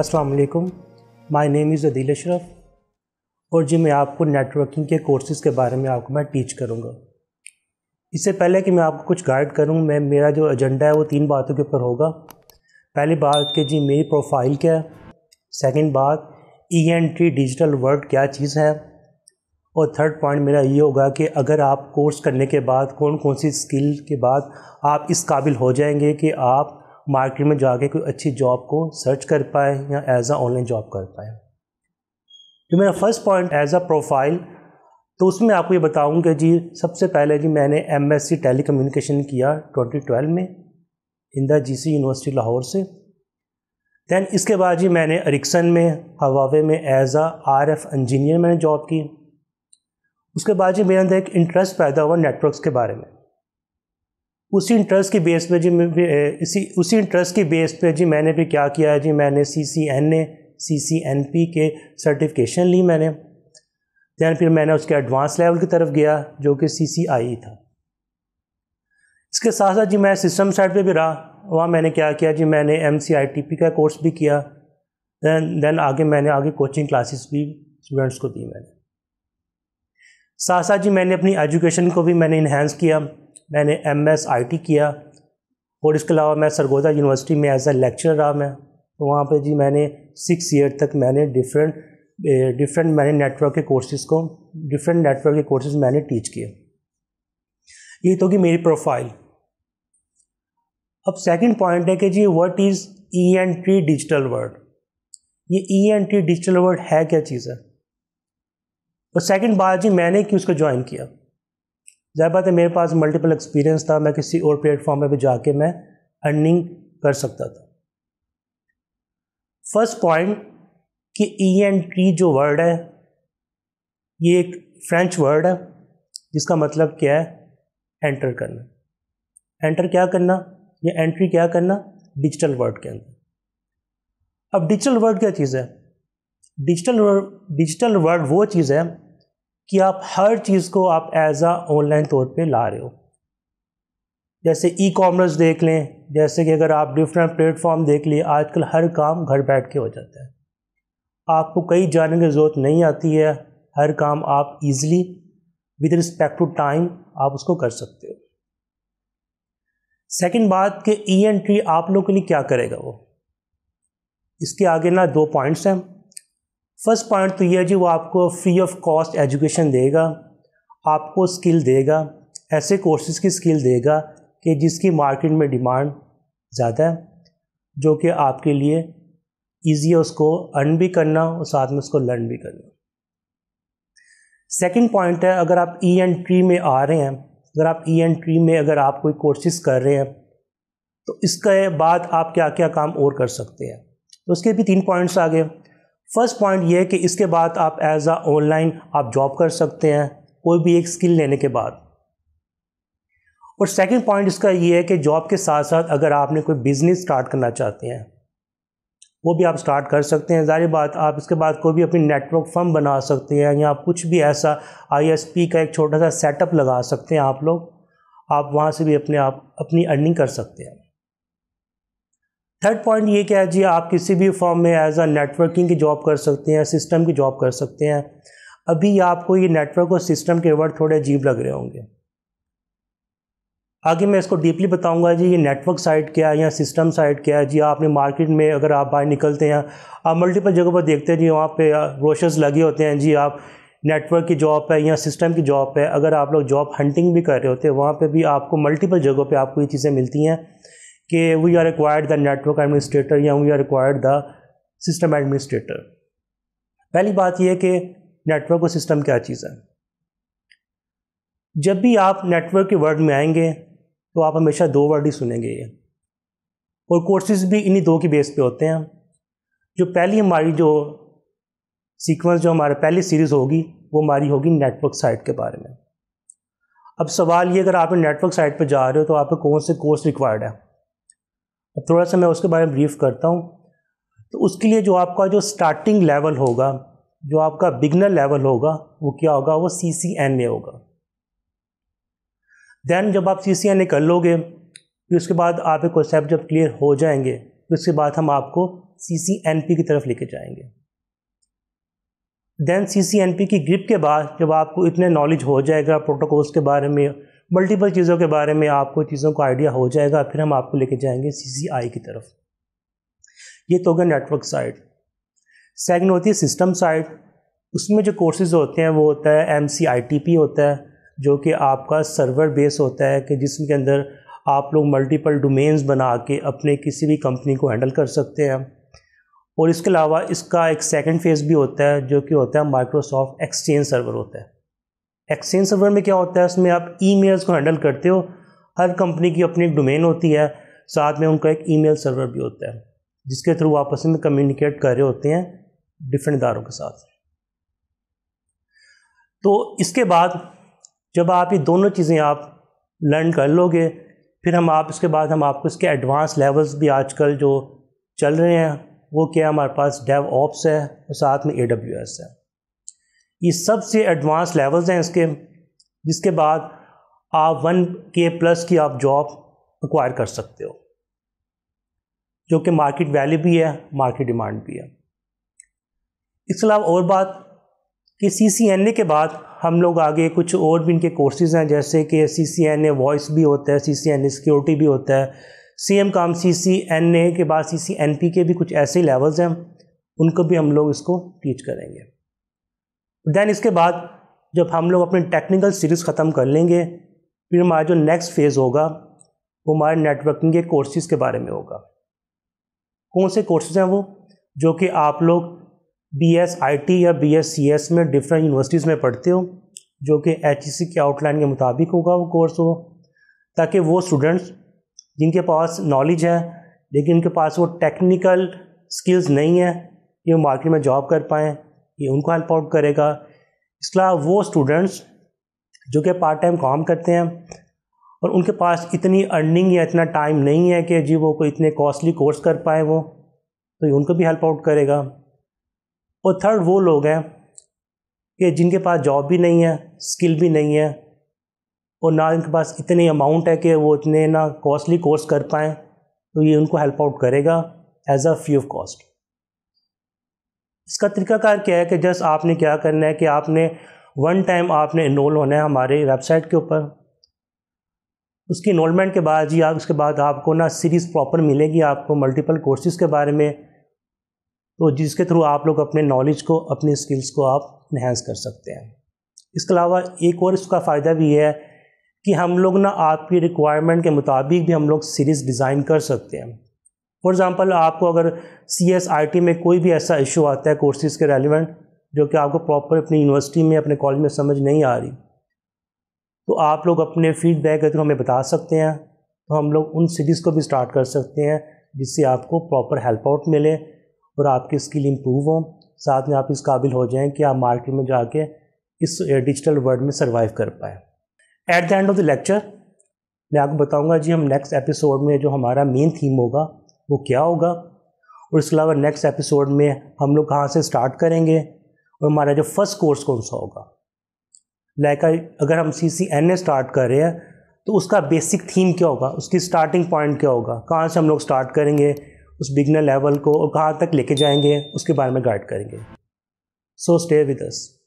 अस्सलाम वालेकुम my name is Adeel Ashraf और जी मैं आपको नेटवर्किंग के कोर्सेज़ के बारे में आपको मैं टीच करूँगा इससे पहले कि मैं आपको कुछ गाइड करूँ मैं मेरा जो एजेंडा है वो तीन बातों के ऊपर होगा पहली बात कि जी मेरी प्रोफाइल क्या है सेकेंड बात E N T digital world क्या चीज़ है और थर्ड पॉइंट मेरा ये होगा कि अगर आप कोर्स करने के बाद कौन कौन सी स्किल के बाद आप इस काबिल हो जाएंगे कि आप मार्केट में जाके कोई अच्छी जॉब को सर्च कर पाए या एज आ ऑनलाइन जॉब कर पाए जो तो मेरा first point as a profile तो उसमें आपको ये बताऊंगा जी सबसे पहले जी मैंने M S C telecommunication किया ट्वेंटी ट्वेल्व में इंदिरा जी सी यूनिवर्सिटी लाहौर से दैन इसके बाद जी मैंने अरिक्सन में हवावे में as a R F engineer मैंने जॉब की उसके बाद जी मेरे अंदर एक इंटरेस्ट पैदा हुआ नेटवर्क्स के बारे में उसी इंटरेस्ट के बेस पे जी इसी उसी इंटरेस्ट के बेस पे जी मैंने भी क्या किया है जी मैंने C C N A C C N P के सर्टिफिकेशन ली मैंने दैन फिर मैंने उसके एडवांस लेवल की तरफ गया जो कि सी सी आई था इसके साथ साथ जी मैं सिस्टम साइड पे भी रहा वहाँ मैंने क्या किया जी मैंने M C I T P का कोर्स भी किया दैन दैन आगे मैंने आगे कोचिंग क्लासेस भी स्टूडेंट्स को दी मैंने साथ साथ जी मैंने अपनी एजुकेशन को भी मैंने इन्हेंस किया मैंने एम एस आई टी किया और इसके अलावा मैं सरगोदा यूनिवर्सिटी में एज ए लेक्चर रहा मैं तो वहाँ पर जी मैंने सिक्स ईयर तक मैंने डिफरेंट डिफरेंट मैंने नेटवर्क के कोर्सेज को डिफरेंट नेटवर्क के कोर्सेज मैंने टीच किए ये तो कि मेरी प्रोफाइल अब सेकंड पॉइंट है कि जी what is E N T digital world ये E N T digital world है क्या चीज़ है और सेकंड बात जी मैंने कि उसको ज्वाइन किया ज़्यादा बात है मेरे पास मल्टीपल एक्सपीरियंस था मैं किसी और प्लेटफॉर्म पर भी जाके मैं अर्निंग कर सकता था फर्स्ट पॉइंट कि ई एन टी जो वर्ड है ये एक फ्रेंच वर्ड है जिसका मतलब क्या है एंटर करना एंटर क्या करना या एंट्री क्या करना डिजिटल वर्ड के अंदर अब डिजिटल वर्ड क्या चीज़ है डिजिटल वर्ड डिजिटल वर्ड वो चीज़ है कि आप हर चीज़ को आप एज आ ऑनलाइन तौर पे ला रहे हो जैसे ई कॉमर्स देख लें जैसे कि अगर आप डिफरेंट प्लेटफॉर्म देख लिए आजकल हर काम घर बैठ के हो जाता है आपको कहीं जाने की ज़रूरत नहीं आती है हर काम आप easily with respect to time आप उसको कर सकते हो सेकंड बात कि ई e एंट्री आप लोगों के लिए क्या करेगा वो इसके आगे ना दो पॉइंट्स हैं फर्स्ट पॉइंट तो यह है जी वो आपको फ्री ऑफ कॉस्ट एजुकेशन देगा आपको स्किल देगा ऐसे कोर्सेज की स्किल देगा कि जिसकी मार्केट में डिमांड ज़्यादा है जो कि आपके लिए ईजी है उसको अर्न भी करना और साथ में उसको लर्न भी करना सेकंड पॉइंट है अगर आप ई एंड ट्री में आ रहे हैं अगर आप ई एंड ट्री में अगर आप कोई कोर्सेज कर रहे हैं तो इसके बाद आप क्या क्या काम और कर सकते हैं तो उसके भी तीन पॉइंट्स आ गए फर्स्ट पॉइंट ये है कि इसके बाद आप एज आ ऑनलाइन आप जॉब कर सकते हैं कोई भी एक स्किल लेने के बाद और सेकंड पॉइंट इसका ये है कि जॉब के साथ साथ अगर आपने कोई बिज़नेस स्टार्ट करना चाहते हैं वो भी आप स्टार्ट कर सकते हैं ज़ाहिर बात आप इसके बाद कोई भी अपनी नेटवर्क फर्म बना सकते हैं या आप कुछ भी ऐसा आईएसपी का एक छोटा सा सेटअप लगा सकते हैं आप लोग आप वहाँ से भी अपने आप अपनी अर्निंग कर सकते हैं थर्ड पॉइंट ये क्या है जी आप किसी भी फॉर्म में एज आ नेटवर्किंग की जॉब कर सकते हैं सिस्टम की जॉब कर सकते हैं अभी आपको ये नेटवर्क और सिस्टम के वर्ड थोड़े अजीब लग रहे होंगे आगे मैं इसको डीपली बताऊंगा जी ये नेटवर्क साइड क्या है या सिस्टम साइड क्या है जी आपने मार्केट में अगर आप बाहर निकलते हैं आप मल्टीपल जगह पर देखते हैं जी वहाँ पे रोशर्स लगे होते हैं जी आप नेटवर्क की जॉब है या सिस्टम की जॉब है अगर आप लोग जॉब हंटिंग भी कर रहे होते हैं वहाँ पर भी आपको मल्टीपल जगहों पर आपको ये चीज़ें मिलती हैं कि we are required the network administrator या we are required the system administrator पहली बात यह कि नेटवर्क और सिस्टम क्या चीज़ है जब भी आप नेटवर्क के वर्ड में आएंगे तो आप हमेशा दो वर्ड ही सुनेंगे ये और कोर्सेज भी इन्हीं दो के बेस पे होते हैं जो पहली हमारी जो सीक्वेंस जो हमारा पहली सीरीज़ होगी वो हमारी होगी नेटवर्क साइट के बारे में अब सवाल ये अगर आप नेटवर्क साइट पर जा रहे हो तो आपको कौन से कोर्स रिक्वायर्ड है अब थोड़ा सा मैं उसके बारे में ब्रीफ करता हूँ तो उसके लिए जो आपका जो स्टार्टिंग लेवल होगा जो आपका बिगनर लेवल होगा वो क्या होगा वो सी सी एन ए होगा देन जब आप सी सी एन ए कर लोगे फिर उसके बाद आपके कॉन्सेप्ट जब क्लियर हो जाएंगे फिर उसके बाद हम आपको सी सी एन पी की तरफ लेके जाएंगे then C C N P की ग्रिप के बाद जब आपको इतने नॉलेज हो जाएगा प्रोटोकॉल्स के बारे में मल्टीपल चीज़ों के बारे में आपको चीज़ों का आइडिया हो जाएगा फिर हम आपको लेके जाएंगे सी की तरफ ये तो होगा नेटवर्क साइड सेकंड होती है सिस्टम साइड उसमें जो कोर्सेज होते हैं वो होता है एम होता है जो कि आपका सर्वर बेस होता है कि जिसके अंदर आप लोग मल्टीपल डोमेन्स बना के अपने किसी भी कंपनी को हैंडल कर सकते हैं और इसके अलावा इसका एक सेकंड फेज़ भी होता है जो कि होता है माइक्रोसॉफ्ट एक्सचेंज सर्वर होता है एक्सचेंज सर्वर में क्या होता है उसमें आप ई को हैंडल करते हो हर कंपनी की अपनी एक डोमेन होती है साथ में उनका एक ईमेल सर्वर भी होता है जिसके थ्रू आपस में कम्युनिकेट कर रहे होते हैं डिफरेंट इदारों के साथ तो इसके बाद जब आप ये दोनों चीज़ें आप लर्न कर लोगे फिर हम आप इसके बाद हम आपको इसके एडवांस लेवल्स भी आजकल जो चल रहे हैं वो क्या हमारे पास डेव ऑप्स है और साथ में ए है ये सबसे एडवांस लेवल्स हैं इसके जिसके बाद आप वन के प्लस की आप जॉब अक्वायर कर सकते हो जो कि मार्केट वैल्यू भी है मार्केट डिमांड भी है इसके अलावा और बात कि सी सी एन ए के बाद हम लोग आगे कुछ और भी इनके कोर्सेज़ हैं जैसे कि सी सी एन ए वॉइस भी होता है सी सी एन ए सिक्योरिटी भी होता है सेम काम सी सी एन ए के बाद सी सी एन पी के भी कुछ ऐसे लेवल्स हैं उनको भी हम लोग इसको टीच करेंगे देन इसके बाद जब हम लोग अपनी टेक्निकल सीरीज़ ख़त्म कर लेंगे फिर हमारा जो नेक्स्ट फेज़ होगा वो हमारे नेटवर्किंग के कोर्सेज़ के बारे में होगा कौन से कोर्सेज हैं वो जो कि आप लोग बी एस आई टी या बी एस सी एस में डिफरेंट यूनिवर्सिटीज़ में पढ़ते हो जो कि एच ई सी के आउटलाइन के मुताबिक होगा वो कोर्स हो ताकि वो स्टूडेंट्स जिनके पास नॉलेज है लेकिन उनके पास वो टेक्निकल स्किल्स नहीं है कि वो मार्केट में जॉब कर पाएँ ये उनको हेल्प आउट करेगा इसके अलावा वो स्टूडेंट्स जो कि पार्ट टाइम काम करते हैं और उनके पास इतनी अर्निंग या इतना टाइम नहीं है कि जी वो कोई इतने कॉस्टली कोर्स कर पाए वो तो ये उनको भी हेल्प आउट करेगा और थर्ड वो लोग हैं कि जिनके पास जॉब भी नहीं है स्किल भी नहीं है और ना इनके पास इतनी अमाउंट है कि वो इतने ना कॉस्टली कोर्स कर पाएँ तो ये उनको हेल्प आउट करेगा as a free of cost इसका तरीकाकार क्या है कि जस्ट आपने क्या करना है कि आपने वन टाइम आपने इनोल होना है हमारे वेबसाइट के ऊपर उसकी इनोलमेंट के बाद जी आप उसके बाद आपको ना सीरीज़ प्रॉपर मिलेगी आपको मल्टीपल कोर्सेज के बारे में तो जिसके थ्रू आप लोग अपने नॉलेज को अपनी स्किल्स को आप इन्हेंस कर सकते हैं इसके अलावा एक और इसका फ़ायदा भी है कि हम लोग ना आपकी रिक्वायरमेंट के मुताबिक भी हम लोग सीरीज़ डिज़ाइन कर सकते हैं फॉर एग्ज़ाम्पल आपको अगर सी एस आई टी में कोई भी ऐसा इशू आता है कोर्सेज़ के रेलिवेंट जो कि आपको प्रॉपर अपनी यूनिवर्सिटी में अपने कॉलेज में समझ नहीं आ रही तो आप लोग अपने फीडबैक के थ्रू हमें बता सकते हैं तो हम लोग उन सीरीज़ को भी स्टार्ट कर सकते हैं जिससे आपको प्रॉपर हेल्प आउट मिले और आपकी स्किल इम्प्रूव हो साथ में आप इस काबिल हो जाएं कि आप मार्केट में जाके इस डिजिटल वर्ल्ड में सर्वाइव कर पाए at the end of the lecture मैं आपको बताऊंगा जी हम नेक्स्ट एपिसोड में जो हमारा मेन थीम होगा वो क्या होगा और इसके अलावा नेक्स्ट एपिसोड में हम लोग कहाँ से स्टार्ट करेंगे और हमारा जो फर्स्ट कोर्स कौन सा होगा लाइक अगर हम सी सी एन ए स्टार्ट कर रहे हैं तो उसका बेसिक थीम क्या होगा उसकी स्टार्टिंग पॉइंट क्या होगा कहाँ से हम लोग स्टार्ट करेंगे उस बिगनर लेवल को और कहाँ तक लेके जाएंगे उसके बारे में गाइड करेंगे सो स्टे विद अस